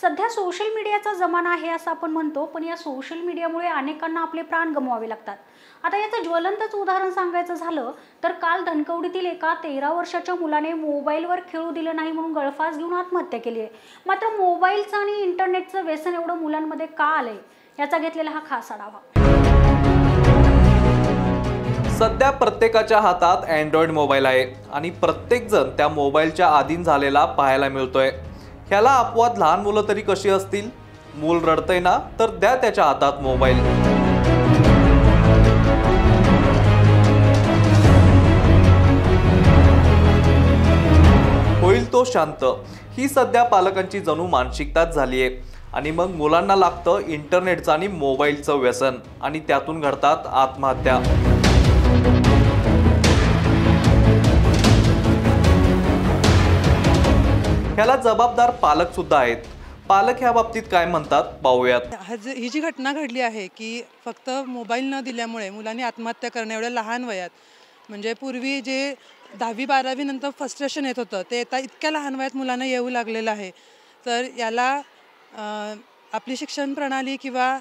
सध्या सोशल मीडियाचा जमाना आहे असं आपण म्हणतो पण या सोशल मीडियामुळे अनेकांना आपले प्राण गमवावे लागतात आता याचं ज्वलंतच उदाहरण सांगायचं झालं तर काल धनकवडीतील एका तेरा वर्षाच्या मुलाने मोबाईलवर खेळू दिलं नाही म्हणून गळफास घेऊन आत्महत्या केली आहे मात्र मोबाईलचं आणि इंटरनेटचं व्यसन एवढं मुलांमध्ये का आलंय याचा घेतलेला हा खास आढावा सध्या प्रत्येकाच्या हातात अँड्रॉइड मोबाईल आहे आणि प्रत्येकजण त्या मोबाईलच्या आधीन झालेला पाहायला मिळतोय ह्याला अपवाद लहान मुलं तरी कशी असतील मूल रडतंय ना तर द्या त्याच्या हातात मोबाईल होईल तो शांत ही सध्या पालकांची जणू मानसिकताच झाली आहे आणि मग मुलांना लागतं इंटरनेटचं आणि मोबाईलचं व्यसन आणि त्यातून घडतात आत्महत्या ह्याला जबाबदार पालक सुद्धा आहेत पालक ह्या बाबतीत काय म्हणतात पाहूयात ही जी घटना घडली आहे की फक्त मोबाईल न दिल्यामुळे मुलांनी आत्महत्या करणे एवढ्या लहान वयात म्हणजे पूर्वी जे दहावी बारावी नंतर फ्रस्ट्रेशन येत होतं ते आता इतक्या लहान वयात मुलांना येऊ लागलेलं आहे तर याला आपली शिक्षण प्रणाली किंवा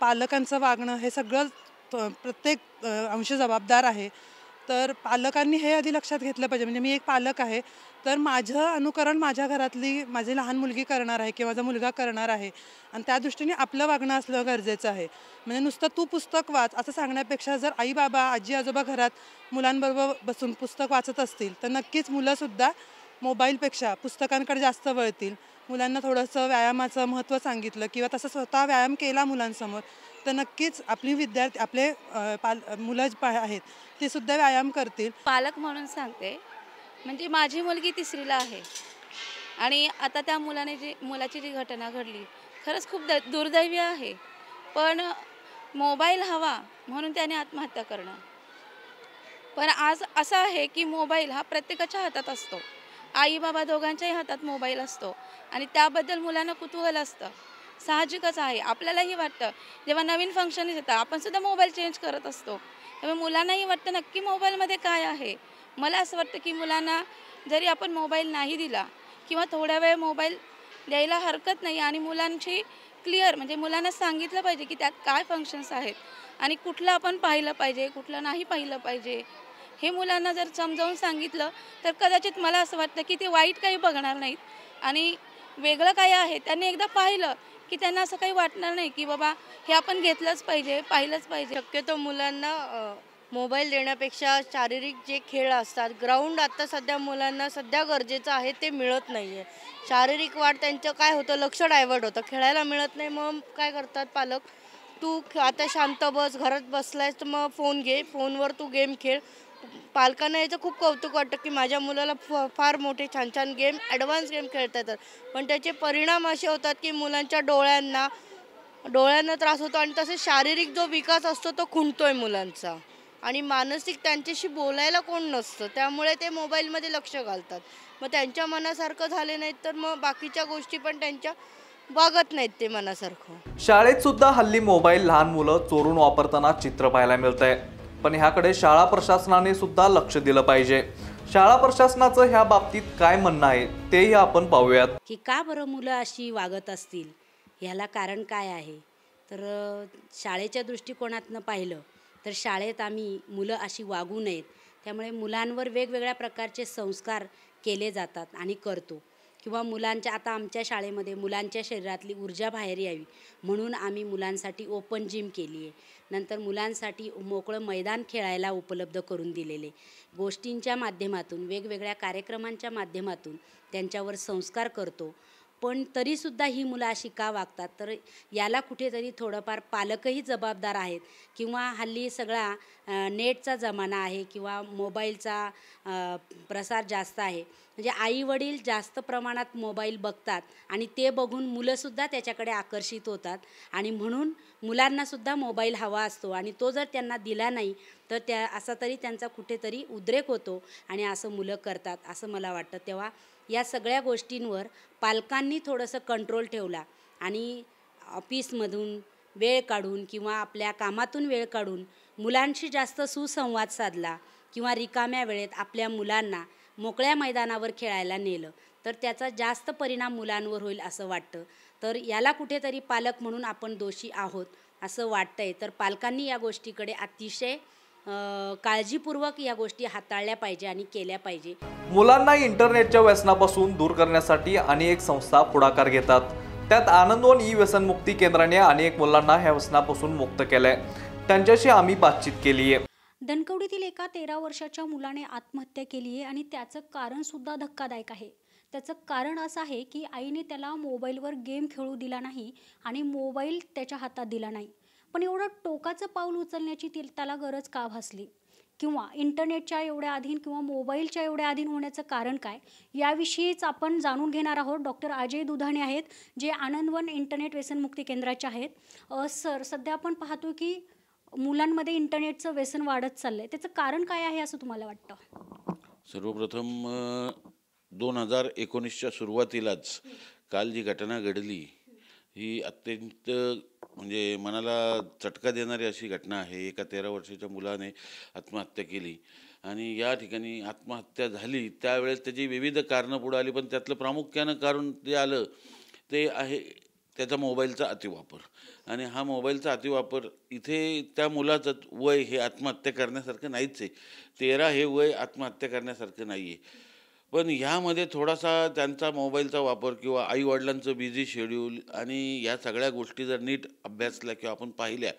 पालकांचं वागणं हे सगळं प्रत्येक अंश जबाबदार आहे तर पालकांनी हे आधी लक्षात घेतलं पाहिजे म्हणजे मी एक पालक आहे तर माझं अनुकरण माझ्या घरातली माझी लहान मुलगी करणार आहे किंवा माझा मुलगा करणार आहे आणि त्या दृष्टीने आपलं वागणं असलं गरजेचं आहे म्हणजे नुसतं तू पुस्तक वाच असं सांगण्यापेक्षा जर आई बाबा आजी आजोबा घरात मुलांबरोबर बसून पुस्तक वाचत असतील तर नक्कीच मुलंसुद्धा मोबाईलपेक्षा पुस्तकांकडे जास्त वळतील मुलांना थोडंसं व्यायामाचं महत्त्व सांगितलं किंवा तसं स्वतः व्यायाम केला मुलांसमोर तर नक्कीच आपली विद्यार्थी आपले पाल मुलं आहेत ते सुद्धा व्यायाम करतील पालक म्हणून सांगते म्हणजे माझी मुलगी तिसरीला आहे आणि आता त्या मुलाने जी मुलाची जी घटना घडली खरंच खूप द दुर्दैवी आहे पण मोबाईल हवा म्हणून त्याने आत्महत्या करणं पण आज असं आहे की मोबाईल हा प्रत्येकाच्या हातात असतो आई बाबा दोघांच्याही हातात मोबाईल असतो आणि त्याबद्दल मुलांना कुतूहल असतं साहजिकच आहे आपल्यालाही वाटतं जेव्हा नवीन फंक्शन येतात आपण सुद्धा मोबाईल चेंज करत असतो त्यामुळे मुलांनाही वाटतं नक्की मोबाईलमध्ये काय आहे मला असं वाटतं की मुलांना जरी आपण मोबाईल नाही दिला किंवा थोड्या वेळ मोबाईल द्यायला हरकत नाही आणि मुलांची क्लिअर म्हणजे मुलांना सांगितलं पाहिजे की त्यात काय फंक्शन्स आहेत आणि कुठलं आपण पाहिलं पाहिजे कुठलं नाही पाहिलं पाहिजे हे मुलांना जर समजावून सांगितलं तर कदाचित मला असं वाटतं की ते वाईट काही बघणार नाहीत आणि वेगळं काय आहे त्यांनी एकदा पाहिलं की त्यांना असं काही वाटणार नाही की बाबा हे आपण घेतलंच पाहिजे पाहिलंच पाहिजे शक्यतो मुलांना मोबाईल देण्यापेक्षा शारीरिक जे खेळ असतात ग्राउंड आत्ता सध्या मुलांना सध्या गरजेचं आहे ते मिळत नाही आहे शारीरिक वाढ त्यांचं काय होतं लक्ष डायवर्ट होतं खेळायला मिळत नाही मग काय करतात पालक तू आता शांत बस घरात बसलायस तर मग फोन घे फोनवर तू गेम खेळ पालकांना याचं खूप कौतुक वाटतं की माझ्या मुलाला फ फार मोठे छान छान गेम ॲडव्हान्स गेम खेळता येतात पण त्याचे परिणाम असे होतात की मुलांच्या डोळ्यांना डोळ्यांना त्रास होतो आणि तसेच शारीरिक जो विकास असतो तो खुंटतोय मुलांचा आणि मानसिक त्यांच्याशी बोलायला कोण नसतं त्यामुळे ते मोबाईलमध्ये लक्ष घालतात मग त्यांच्या मनासारखं झाले नाहीत तर मग बाकीच्या गोष्टी पण त्यांच्या बघत नाहीत ते मनासारखं शाळेत सुद्धा हल्ली मोबाईल लहान मुलं चोरून वापरताना चित्र पाहायला मिळत आहे पण ह्याकडे शाळा प्रशासनाने सुद्धा लक्ष दिलं पाहिजे शाळा प्रशासनाचं ह्या बाबतीत काय म्हणणं आहे तेही आपण पाहूयात की का बरं मुलं अशी वागत असतील ह्याला कारण काय आहे तर शाळेच्या दृष्टिकोनातनं पाहिलं तर शाळेत आम्ही मुलं अशी वागू नयेत त्यामुळे मुलांवर वेगवेगळ्या प्रकारचे संस्कार केले जातात आणि करतो किंवा मुलांच्या आता आमच्या शाळेमध्ये मुलांच्या शरीरातली ऊर्जा बाहेर यावी म्हणून आम्ही मुलांसाठी ओपन जिम केली आहे नंतर मुलांसाठी मोकळं मैदान खेळायला उपलब्ध करून दिलेले गोष्टींच्या माध्यमातून वेगवेगळ्या कार्यक्रमांच्या माध्यमातून त्यांच्यावर संस्कार करतो पण तरीसुद्धा ही मुलं अशी का वागतात तर याला कुठेतरी थोडंफार पालकही जबाबदार आहेत किंवा हल्ली सगळा नेटचा जमाना आहे किंवा मोबाईलचा प्रसार जास्त आहे म्हणजे आई वडील जास्त प्रमाणात मोबाईल बघतात आणि ते बघून मुलंसुद्धा त्याच्याकडे आकर्षित होतात आणि म्हणून मुलांनासुद्धा मोबाईल हवा असतो आणि तो जर त्यांना दिला नाही तर त्या असा तरी त्यांचा कुठेतरी उद्रेक होतो आणि असं मुलं करतात असं मला वाटतं तेव्हा या सगळ्या गोष्टींवर पालकांनी थोडंसं कंट्रोल ठेवला आणि ऑफिसमधून वेळ काढून किंवा आपल्या कामातून वेळ काढून मुलांशी जास्त सुसंवाद साधला किंवा रिकाम्या वेळेत आपल्या मुलांना मोकळ्या मैदानावर खेळायला नेलं तर त्याचा जास्त परिणाम मुलांवर होईल असं वाटतं तर याला कुठेतरी पालक म्हणून आपण दोषी आहोत असं वाटतंय तर पालकांनी या गोष्टीकडे अतिशय काळजीपूर्वक या गोष्टी हाताळल्या पाहिजे आणि केल्या पाहिजे मुलांना इंटरनेटच्या व्यसनापासून दूर करण्यासाठी अनेक संस्था पुढाकार घेतात त्यात आनंदवन ई व्यसनमुक्ती केंद्राने अनेक मुलांना ह्या व्यसनापासून मुक्त केलंय त्यांच्याशी आम्ही बातचीत केली आहे दणकवडीतील एका तेरा वर्षाच्या मुलाने आत्महत्या केली आहे आणि त्याचं कारणसुद्धा धक्कादायक आहे त्याचं कारण असं आहे की आईने त्याला मोबाईलवर गेम खेळू दिला नाही आणि मोबाईल त्याच्या हातात दिला नाही पण एवढं टोकाचं पाऊल उचलण्याची ती त्याला गरज का भासली किंवा इंटरनेटच्या एवढ्या आधीन किंवा मोबाईलच्या एवढ्या आधीन होण्याचं कारण काय याविषयीच आपण जाणून घेणार आहोत डॉक्टर अजय दुधाणे आहेत जे आनंदवन इंटरनेट व्यसनमुक्ती केंद्राचे आहेत सर सध्या आपण पाहतो की मुलांमध्ये इंटरनेटचं व्यसन वाढत चाललंय त्याचं कारण काय आहे असं तुम्हाला वाटतं सर्वप्रथम दोन हजार एकोणीसच्या सुरुवातीलाच काल जी घटना घडली ही अत्यंत म्हणजे मनाला चटका देणारी अशी घटना आहे एका तेरा वर्षाच्या मुलाने आत्महत्या केली आणि या ठिकाणी आत्महत्या झाली त्यावेळेस त्याची विविध कारणं पुढं आली पण त्यातलं प्रामुख्यानं कारण जे आलं ते आहे त्याचा मोबाईलचा अतिवापर आणि हा मोबाईलचा अतिवापर इथे त्या मुलाचं वय हे आत्महत्या करण्यासारखं नाहीच आहे तेरा हे वय आत्महत्या करण्यासारखं नाही आहे पण ह्यामध्ये थोडासा त्यांचा मोबाईलचा वापर किंवा आईवडिलांचं बिझी शेड्यूल आणि या सगळ्या गोष्टी जर नीट अभ्यासल्या किंवा आपण पाहिल्या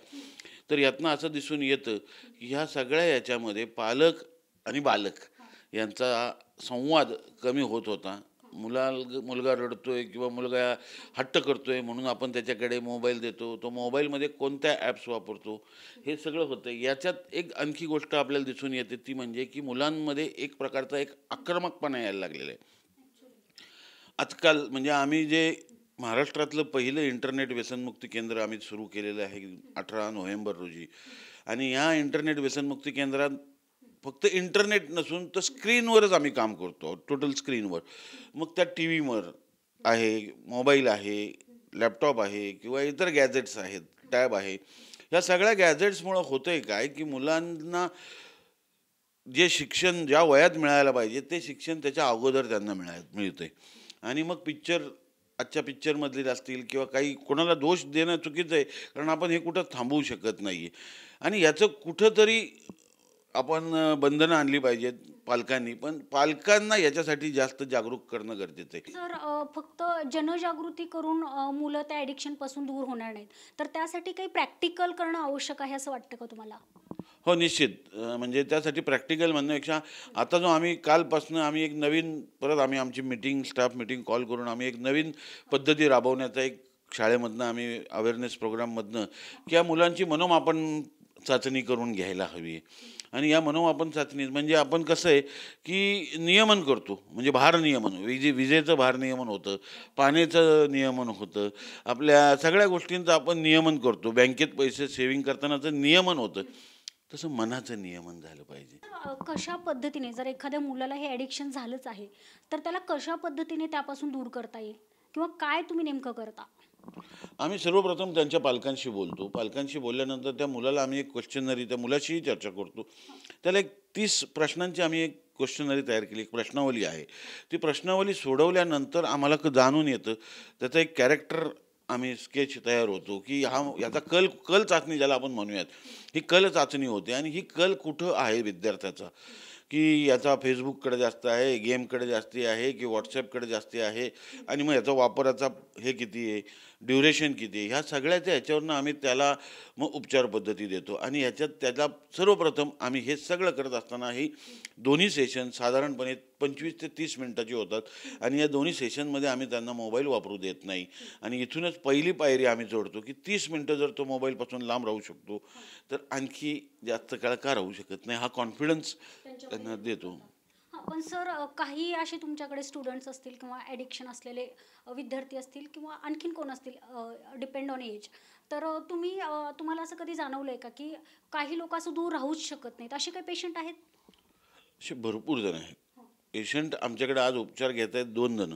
तर यातनं असं दिसून येतं की ह्या सगळ्या याच्यामध्ये पालक आणि बालक यांचा संवाद कमी होत होता मुला मुलगा रडतोय किंवा मुलगा हट्ट करतोय म्हणून आपण त्याच्याकडे मोबाईल देतो तो मोबाईलमध्ये कोणत्या ॲप्स वापरतो हे सगळं होतं याच्यात एक आणखी गोष्ट आपल्याला दिसून येते ती म्हणजे की मुलांमध्ये एक प्रकारचा एक आक्रमकपणा यायला लागलेला आहे आजकाल म्हणजे आम्ही जे महाराष्ट्रातलं पहिलं इंटरनेट व्यसनमुक्ती केंद्र आम्ही सुरू केलेलं आहे अठरा नोव्हेंबर रोजी आणि या इंटरनेट व्यसनमुक्ती केंद्रात फक्त इंटरनेट नसून तर स्क्रीनवरच आम्ही काम करतो टोटल स्क्रीनवर मग त्या टी व्हीवर आहे मोबाईल आहे लॅपटॉप आहे किंवा इतर गॅजेट्स आहेत टॅब आहे ह्या सगळ्या गॅजेट्समुळं होतं आहे काय की मुलांना जे शिक्षण ज्या वयात मिळायला पाहिजे ते शिक्षण त्याच्या अगोदर त्यांना मिळाय मिळते आणि मग पिक्चर आजच्या पिक्चरमधले असतील किंवा काही कोणाला दोष देणं चुकीचं आहे कारण आपण हे कुठं थांबवू शकत नाही आणि याचं कुठंतरी आपण बंधनं आणली पाहिजेत पालकांनी पण पालकांना याच्यासाठी जास्त जागरूक करणं गरजेचं आहे सर फक्त जनजागृती करून मुलं त्या ॲडिक्शन पासून दूर होणार नाहीत तर त्यासाठी काही प्रॅक्टिकल करणं आवश्यक आहे असं वाटतं का तुम्हाला हो निश्चित म्हणजे त्यासाठी प्रॅक्टिकल म्हणण्यापेक्षा आता जो आम्ही कालपासून आम्ही एक नवीन परत आम्ही आमची मिटिंग स्टाफ मिटिंग कॉल करून आम्ही एक नवीन पद्धती राबवण्याचा एक शाळेमधनं आम्ही अवेअरनेस प्रोग्राममधनं किंवा या मुलांची मनोमापन चाचणी करून घ्यायला हवी आणि या मनोमापन चाचणी म्हणजे आपण कसं आहे की नियमन करतो म्हणजे भार नियमन विजे विजेचं भार नियमन होतं पाण्याचं नियमन होतं आपल्या सगळ्या गोष्टींचं आपण नियमन करतो बँकेत पैसे सेविंग करतानाचं नियमन होतं तसं मनाचं नियमन झालं पाहिजे कशा पद्धतीने जर एखाद्या मुलाला हे ॲडिक्शन झालंच आहे तर त्याला कशा पद्धतीने त्यापासून दूर करता येईल किंवा काय तुम्ही नेमकं करता आम्ही सर्वप्रथम त्यांच्या पालकांशी बोलतो पालकांशी बोलल्यानंतर त्या मुलाला आम्ही एक क्वेश्चनरी त्या मुलाशीही चर्चा करतो त्याला एक तीस प्रश्नांची आम्ही एक क्वेश्चनरी तयार केली एक प्रश्नावली आहे ती प्रश्नावली सोडवल्यानंतर आम्हाला जाणून येतं त्याचा एक कॅरेक्टर आम्ही स्केच तयार होतो की हा याचा कल कल चाचणी ज्याला आपण म्हणूयात ही कल चाचणी होते आणि ही कल कुठं आहे विद्यार्थ्याचा की याचा फेसबुककडे जास्त आहे गेमकडे जास्ती आहे की व्हॉट्सॲपकडे जास्ती आहे आणि मग याचा वापराचा हे किती आहे ड्युरेशन किती आहे ह्या सगळ्याच्या ह्याच्यावरनं आम्ही त्याला मग उपचार पद्धती देतो आणि ह्याच्यात त्याला सर्वप्रथम आम्ही हे सगळं करत असताना ही दोन्ही सेशन साधारणपणे पंचवीस ते तीस मिनटाचे होतात आणि या दोन्ही सेशनमध्ये आम्ही त्यांना मोबाईल वापरू देत नाही आणि इथूनच पहिली पायरी आम्ही जोडतो की तीस मिनटं जर तो मोबाईलपासून लांब राहू शकतो तर आणखी जास्त काळ का राहू शकत नाही हा कॉन्फिडन्स त्यांना देतो पण सर काही असे तुमच्याकडे स्टुडंट्स असतील किंवा ॲडिक्शन असलेले विद्यार्थी असतील किंवा आणखीन कोण असतील डिपेंड ऑन एज तर तुम्ही तुम्हाला असं कधी जाणवलं आहे का की काही लोक असं दूर राहूच शकत नाहीत असे काही पेशंट आहेत असे भरपूर जण आहेत पेशंट आमच्याकडे आज उपचार घेत आहेत दोन जण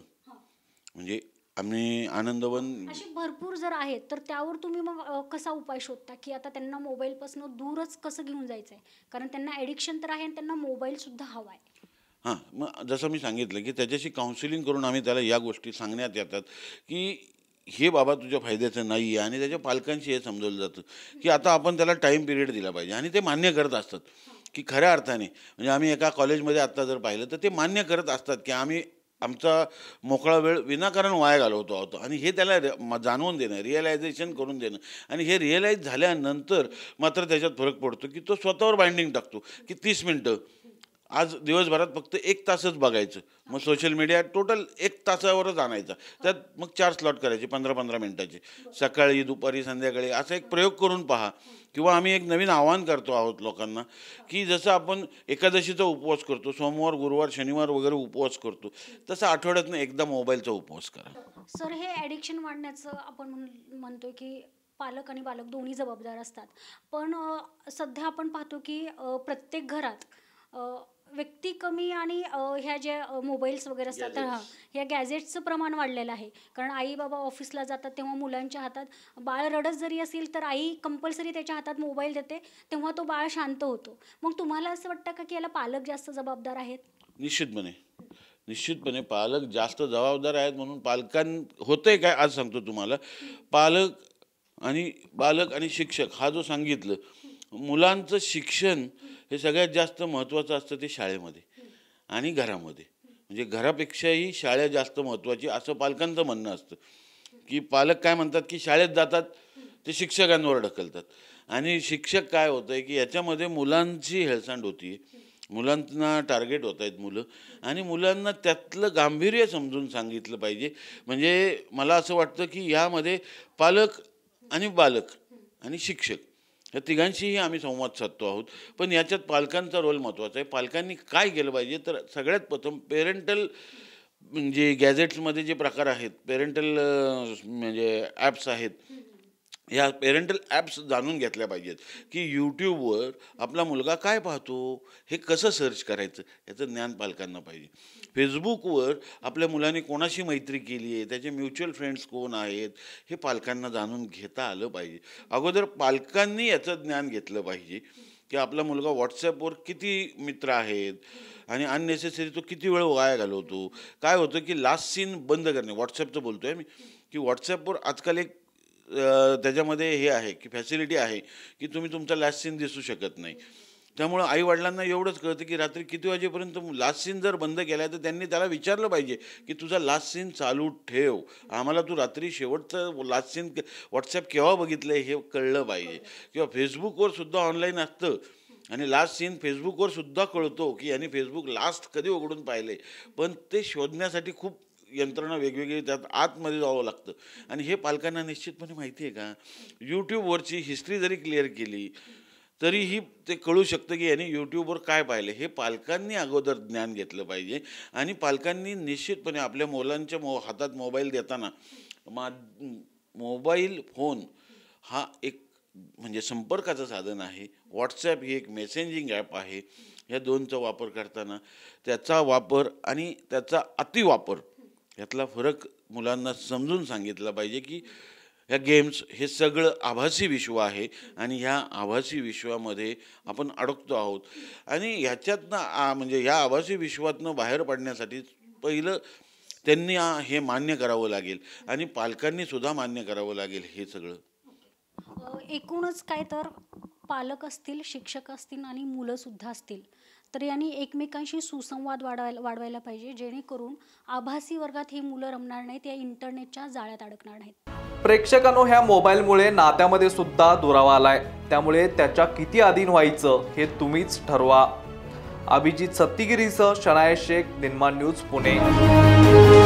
म्हणजे आम्ही आनंदवन भरपूर जर आहेत तर त्यावर तुम्ही मग कसा उपाय शोधता की आता त्यांना पासून दूरच कसं घेऊन जायचं कारण त्यांना ॲडिक्शन तर आहे आणि त्यांना सुद्धा हवा आहे हां मग जसं मी सांगितलं की त्याच्याशी काउन्सिलिंग करून आम्ही त्याला या गोष्टी सांगण्यात येतात की हे बाबा तुझ्या फायद्याचं नाही आहे आणि त्याच्या पालकांशी हे समजवलं जातं की आता आपण त्याला टाईम पिरियड दिला पाहिजे आणि ते मान्य करत असतात की खऱ्या अर्थाने म्हणजे आम्ही एका कॉलेजमध्ये आत्ता जर पाहिलं तर ते मान्य करत असतात की आम्ही आमचा मोकळा वेळ विनाकारण वाया घालवतो आहोत आणि हे त्याला जाणवून देणं रिअलायझेशन करून देणं आणि हे रिअलाईज झाल्यानंतर मात्र त्याच्यात फरक पडतो की तो स्वतःवर बाइंडिंग टाकतो की तीस मिनटं आज दिवसभरात फक्त एक तासच बघायचं मग सोशल मीडिया टोटल एक तासावरच आणायचा त्यात मग चार स्लॉट करायचे पंधरा पंधरा मिनटाचे सकाळी दुपारी संध्याकाळी असा एक प्रयोग करून पहा किंवा आम्ही एक नवीन आव्हान करतो आहोत लोकांना की जसं आपण एकादशीचा उपवास करतो सोमवार गुरुवार शनिवार वगैरे उपवास करतो तसं आठवड्यातनं एकदा मोबाईलचा उपवास करा सर हे ॲडिक्शन वाढण्याचं आपण म्हणतो की पालक आणि बालक दोन्ही जबाबदार असतात पण सध्या आपण पाहतो की प्रत्येक घरात व्यक्ती कमी आणि ह्या ज्या मोबाईल्स वगैरे असतात तर ह्या गॅजेट्सचं प्रमाण वाढलेलं आहे कारण आई बाबा ऑफिसला जातात तेव्हा मुलांच्या हातात बाळ रडत जरी असेल तर आई कंपल्सरी त्याच्या हातात मोबाईल देते तेव्हा तो बाळ शांत होतो मग तुम्हाला असं वाटतं का की याला पालक जास्त जबाबदार आहेत निश्चितपणे निश्चितपणे पालक जास्त जबाबदार आहेत म्हणून पालकां होतंय काय आज सांगतो तुम्हाला पालक आणि बालक आणि शिक्षक हा जो सांगितलं मुलांचं शिक्षण हे सगळ्यात जास्त महत्त्वाचं असतं ते शाळेमध्ये आणि घरामध्ये म्हणजे घरापेक्षाही शाळा जास्त महत्त्वाची असं पालकांचं म्हणणं असतं की पालक काय म्हणतात की शाळेत जातात ते शिक्षकांवर ढकलतात आणि शिक्षक काय होतं आहे की याच्यामध्ये मुलांची हेळसांड होती मुलांना टार्गेट होत आहेत मुलं आणि मुलांना त्यातलं गांभीर्य समजून सांगितलं पाहिजे म्हणजे मला असं वाटतं की यामध्ये पालक आणि बालक आणि शिक्षक या तिघांशीही आम्ही संवाद साधतो आहोत पण याच्यात पालकांचा रोल महत्त्वाचा आहे पालकांनी काय केलं पाहिजे तर सगळ्यात प्रथम पेरेंटल म्हणजे गॅझेट्समध्ये जे प्रकार आहेत पेरेंटल म्हणजे ॲप्स आहेत ह्या पेरेंटल ॲप्स जाणून घेतल्या पाहिजेत की यूट्यूबवर आपला मुलगा काय पाहतो हे कसं सर्च करायचं याचं ज्ञान पालकांना पाहिजे फेसबुकवर आपल्या मुलाने कोणाशी मैत्री केली आहे त्याचे म्युच्युअल फ्रेंड्स कोण आहेत हे पालकांना जाणून घेता आलं पाहिजे अगोदर पालकांनी याचं ज्ञान घेतलं पाहिजे की आपला मुलगा व्हॉट्सॲपवर किती मित्र आहेत आणि अननेसेसरी तो किती वेळ वाया घालवतो काय होतं की लास्ट सीन बंद करणे व्हॉट्सॲपचं बोलतो आहे मी की व्हॉट्सॲपवर आजकाल एक त्याच्यामध्ये हे आहे की फॅसिलिटी आहे की तुम्ही तुमचा लास्ट सीन दिसू शकत नाही त्यामुळं आईवडिलांना एवढंच कळतं की रात्री किती वाजेपर्यंत लास्ट सीन जर बंद केला तर त्यांनी त्याला विचारलं पाहिजे की तुझा लास्ट सीन चालू ठेव आम्हाला तू रात्री शेवटचं लास्ट सीन व्हॉट्सॲप केव्हा बघितलं हे कळलं पाहिजे किंवा फेसबुकवर सुद्धा ऑनलाईन असतं आणि लास्ट सीन फेसबुकवर सुद्धा कळतो की यांनी फेसबुक लास्ट कधी उघडून पाहिले पण ते शोधण्यासाठी खूप यंत्रणा वेगवेगळी त्यात आतमध्ये जावं लागतं आणि हे पालकांना निश्चितपणे माहिती आहे का यूट्यूबवरची हिस्ट्री जरी क्लिअर केली तरीही ते कळू शकतं की याने यूट्यूबवर काय पाहिलं हे पालकांनी अगोदर ज्ञान घेतलं पाहिजे आणि पालकांनी निश्चितपणे आपल्या मुलांच्या मो हातात मोबाईल देताना मा मोबाईल फोन हा एक म्हणजे संपर्काचं साधन आहे व्हॉट्सॲप ही एक मेसेंजिंग ॲप आहे ह्या दोनचा वापर करताना त्याचा वापर आणि त्याचा अतिवापर यातला फरक मुलांना समजून सांगितला पाहिजे की ह्या गेम्स हे सगळं आभासी विश्व आहे आणि ह्या आभासी विश्वामध्ये आपण अडकतो आहोत आणि ह्याच्यातनं म्हणजे ह्या आभासी विश्वातनं बाहेर पडण्यासाठी पहिलं त्यांनी हे मान्य करावं लागेल आणि पालकांनी सुद्धा मान्य करावं लागेल हे सगळं एकूणच काय तर पालक असतील शिक्षक असतील आणि मुलंसुद्धा असतील तर यांनी एकमेकांशी सुसंवाद वाढवायला वाढवायला पाहिजे जेणेकरून आभासी वर्गात ही मुलं रमणार नाहीत या इंटरनेटच्या जाळ्यात अडकणार नाहीत प्रेक्षकांनो ह्या मोबाईलमुळे नात्यामध्ये सुद्धा दुरावा आलाय त्यामुळे त्याच्या किती अधीन व्हायचं हे तुम्हीच ठरवा अभिजित सत्तीगिरीसह शनाय शेख निन्मा न्यूज पुणे